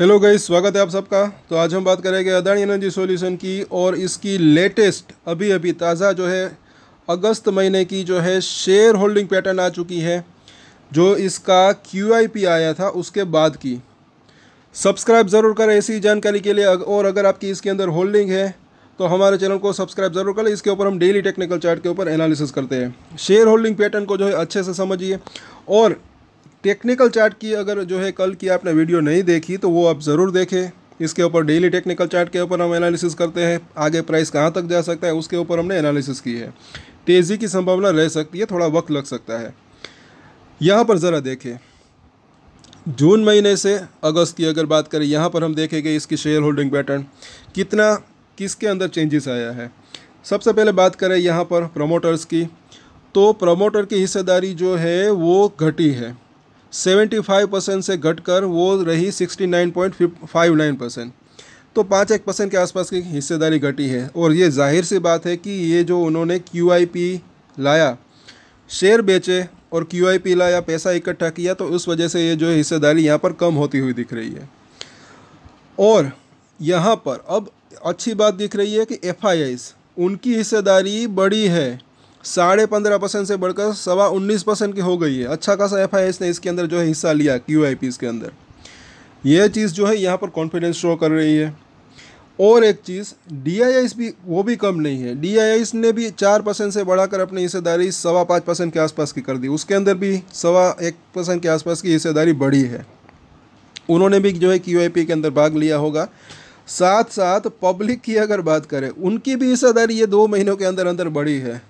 hello गई स्वागत है आप सबका तो आज हम बात करेंगे अदानी एनर्जी सॉल्यूशन की और इसकी लेटेस्ट अभी अभी ताज़ा जो है अगस्त महीने की जो है शेयर होल्डिंग पैटर्न आ चुकी है जो इसका क्यू आया था उसके बाद की सब्सक्राइब ज़रूर करें ऐसी जानकारी के लिए और अगर आपकी इसके अंदर होल्डिंग है तो हमारे चैनल को सब्सक्राइब ज़रूर करें इसके ऊपर हम डेली टेक्निकल चार्ट के ऊपर एनालिसिस करते हैं शेयर होल्डिंग पैटर्न को जो है अच्छे से समझिए और टेक्निकल चार्ट की अगर जो है कल की आपने वीडियो नहीं देखी तो वो आप ज़रूर देखें इसके ऊपर डेली टेक्निकल चार्ट के ऊपर हम एनालिसिस करते हैं आगे प्राइस कहाँ तक जा सकता है उसके ऊपर हमने एनालिसिस की है तेज़ी की संभावना रह सकती है थोड़ा वक्त लग सकता है यहाँ पर ज़रा देखें जून महीने से अगस्त की अगर बात करें यहाँ पर हम देखेंगे इसकी शेयर होल्डिंग पैटर्न कितना किसके अंदर चेंजेस आया है सबसे पहले बात करें यहाँ पर प्रमोटर्स की तो प्रमोटर की हिस्सेदारी जो है वो घटी है 75 परसेंट से घटकर वो रही 69.59 परसेंट तो पाँच एक परसेंट के आसपास की हिस्सेदारी घटी है और ये जाहिर सी बात है कि ये जो उन्होंने क्यू लाया शेयर बेचे और क्यू लाया पैसा इकट्ठा किया तो उस वजह से ये जो हिस्सेदारी यहाँ पर कम होती हुई दिख रही है और यहाँ पर अब अच्छी बात दिख रही है कि एफ उनकी हिस्सेदारी बड़ी है साढ़े पंद्रह परसेंट से बढ़कर सवा उन्नीस परसेंट की हो गई है अच्छा खासा एफ ने इसके अंदर जो है हिस्सा लिया क्यू आई के अंदर यह चीज़ जो है यहाँ पर कॉन्फिडेंस शो कर रही है और एक चीज़ डी भी वो भी कम नहीं है डी ने भी चार परसेंट से बढ़ाकर अपनी हिस्सेदारी सवा पाँच परसेंट के आसपास की कर दी उसके अंदर भी सवा एक परसेंट के आसपास की हिस्सेदारी बढ़ी है उन्होंने भी जो है क्यू के अंदर भाग लिया होगा साथ साथ पब्लिक की अगर बात करें उनकी भी हिस्सेदारी ये दो महीनों के अंदर अंदर बढ़ी है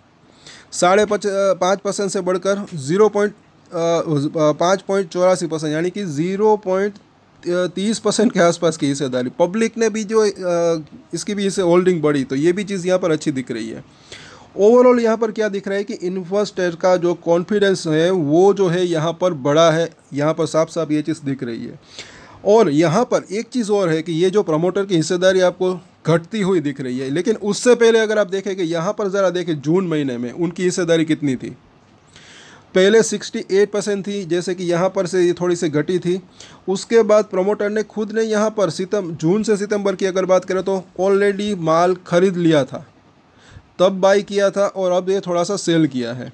साढ़े पच पाँच परसेंट से बढ़कर ज़ीरो पॉइंट पाँच पॉइंट चौरासी परसेंट यानी कि ज़ीरो पॉइंट तीस परसेंट के आसपास की हिस्सेदारी पब्लिक ने भी जो इसकी भी इसे होल्डिंग बढ़ी तो ये भी चीज़ यहाँ पर अच्छी दिख रही है ओवरऑल यहाँ पर क्या दिख रहा है कि इन्वेस्टर का जो कॉन्फिडेंस है वो जो है यहाँ पर बड़ा है यहाँ पर साफ साफ ये चीज़ दिख रही है और यहाँ पर एक चीज़ और है कि ये जो प्रमोटर की हिस्सेदारी आपको घटती हुई दिख रही है लेकिन उससे पहले अगर आप देखें कि यहाँ पर ज़रा देखें जून महीने में उनकी हिस्सेदारी कितनी थी पहले 68 परसेंट थी जैसे कि यहाँ पर से ये थोड़ी सी घटी थी उसके बाद प्रमोटर ने खुद ने यहाँ पर सितम जून से सितंबर की अगर बात करें तो ऑलरेडी माल खरीद लिया था तब बाई किया था और अब ये थोड़ा सा सेल किया है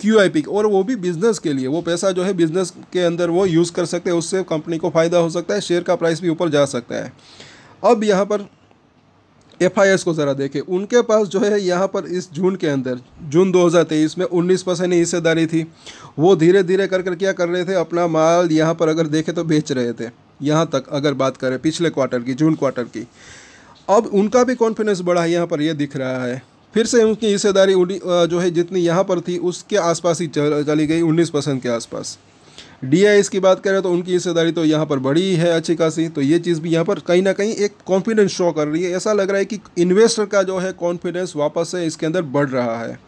क्यू आई पी और वो भी बिज़नेस के लिए वो पैसा जो है बिज़नेस के अंदर वो यूज़ कर सकते हैं उससे कंपनी को फ़ायदा हो सकता है शेयर का प्राइस भी ऊपर जा सकता है अब यहाँ पर एफआईएस को ज़रा देखें उनके पास जो है यहाँ पर इस जून के अंदर जून 2023 में 19 परसेंट हिस्सेदारी थी वो धीरे धीरे कर कर क्या कर रहे थे अपना माल यहाँ पर अगर देखें तो बेच रहे थे यहाँ तक अगर बात करें पिछले क्वार्टर की जून क्वार्टर की अब उनका भी कॉन्फिडेंस बढ़ा है यहाँ पर यह दिख रहा है फिर से उनकी हिस्सेदारी जो है जितनी यहाँ पर थी उसके आसपास ही चली गई उन्नीस के आसपास डी आई की बात करें तो उनकी हिस्सेदारी तो यहाँ पर बढ़ी है अच्छी खासी तो ये चीज़ भी यहाँ पर कहीं ना कहीं एक कॉन्फिडेंस शो कर रही है ऐसा लग रहा है कि इन्वेस्टर का जो है कॉन्फिडेंस वापस से इसके अंदर बढ़ रहा है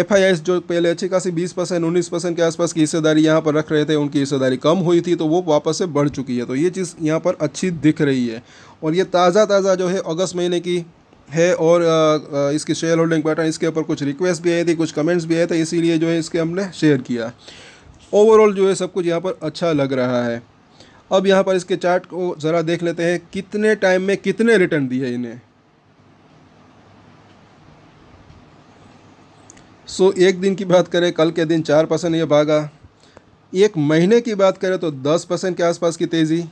एफ जो पहले अच्छी खासी 20 परसेंट उन्नीस परसेंट के आसपास की हिस्सेदारी यहाँ पर रख रहे थे उनकी हिस्सेदारी कम हुई थी तो वो वापस से बढ़ चुकी है तो ये चीज़ यहाँ पर अच्छी दिख रही है और ये ताज़ा ताज़ा जो है अगस्त महीने की है और इसकी शेयर होल्डिंग पैटर्न इसके ऊपर कुछ रिक्वेस्ट भी आई थी कुछ कमेंट्स भी आए थे इसीलिए जो है इसके हमने शेयर किया ओवरऑल जो है सब कुछ यहाँ पर अच्छा लग रहा है अब यहाँ पर इसके चार्ट को ज़रा देख लेते हैं कितने टाइम में कितने रिटर्न दिए इन्हें सो so, एक दिन की बात करें कल के दिन चार परसेंट ये भागा एक महीने की बात करें तो दस परसेंट के आसपास की तेज़ी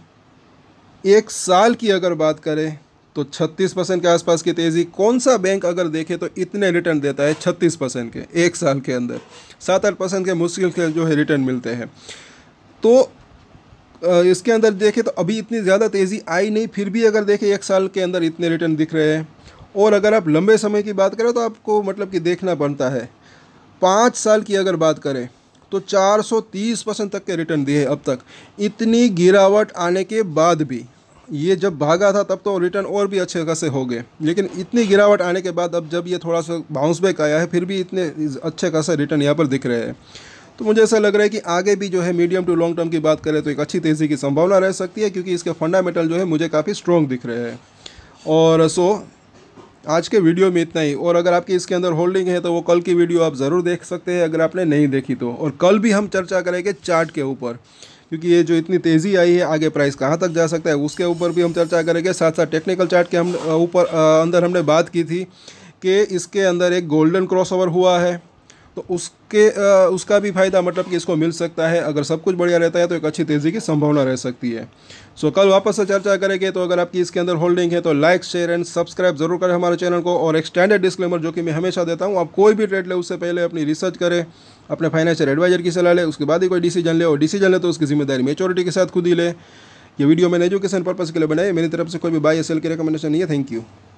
एक साल की अगर बात करें तो 36 परसेंट के आसपास की तेज़ी कौन सा बैंक अगर देखे तो इतने रिटर्न देता है 36 परसेंट के एक साल के अंदर सात आठ परसेंट के मुश्किल के जो है रिटर्न मिलते हैं तो इसके अंदर देखें तो अभी इतनी ज़्यादा तेज़ी आई नहीं फिर भी अगर देखें एक साल के अंदर इतने रिटर्न दिख रहे हैं और अगर आप लंबे समय की बात करें तो आपको मतलब कि देखना पड़ता है पाँच साल की अगर बात करें तो 430 परसेंट तक के रिटर्न दिए अब तक इतनी गिरावट आने के बाद भी ये जब भागा था तब तो रिटर्न और भी अच्छे खासे हो गए लेकिन इतनी गिरावट आने के बाद अब जब ये थोड़ा सा बाउंस बैक आया है फिर भी इतने अच्छे खासा रिटर्न यहाँ पर दिख रहे हैं तो मुझे ऐसा लग रहा है कि आगे भी जो है मीडियम टू लॉन्ग टर्म की बात करें तो एक अच्छी तेज़ी की संभावना रह सकती है क्योंकि इसके फंडामेंटल जो है मुझे काफ़ी स्ट्रॉन्ग दिख रहे हैं और सो आज के वीडियो में इतना ही और अगर आपकी इसके अंदर होल्डिंग है तो वो कल की वीडियो आप ज़रूर देख सकते हैं अगर आपने नहीं देखी तो और कल भी हम चर्चा करेंगे चार्ट के ऊपर क्योंकि ये जो इतनी तेज़ी आई है आगे प्राइस कहाँ तक जा सकता है उसके ऊपर भी हम चर्चा करेंगे साथ साथ टेक्निकल चार्ट के हम ऊपर अंदर हमने बात की थी कि इसके अंदर एक गोल्डन क्रॉसओवर हुआ है तो उसके आ, उसका भी फ़ायदा मतलब कि इसको मिल सकता है अगर सब कुछ बढ़िया रहता है तो एक अच्छी तेज़ी की संभावना रह सकती है सो कल वापस से चर्चा करेंगे तो अगर आपकी इसके अंदर होल्डिंग है तो लाइक शेयर एंड सब्सक्राइब जरूर करें हमारे चैनल को और एक डिस्क्लेमर जो कि मैं हमेशा देता हूँ आप कोई भी ट्रेड ले उससे पहले अपनी रिसर्च करें अपने फाइनेंशियल एडवाइजर की सलाह ले उसके बाद ही कोई डिसीजन ले और डिसीजन ले तो उसकी जिम्मेदारी मेचोरिटी के साथ खुद ही ले ये वीडियो मैंने एजुकेशन पर्पज़ के लिए बनाई मेरी तरफ से कोई भी बाई एस एल की रिकमेंडेशन नहीं है थैंक यू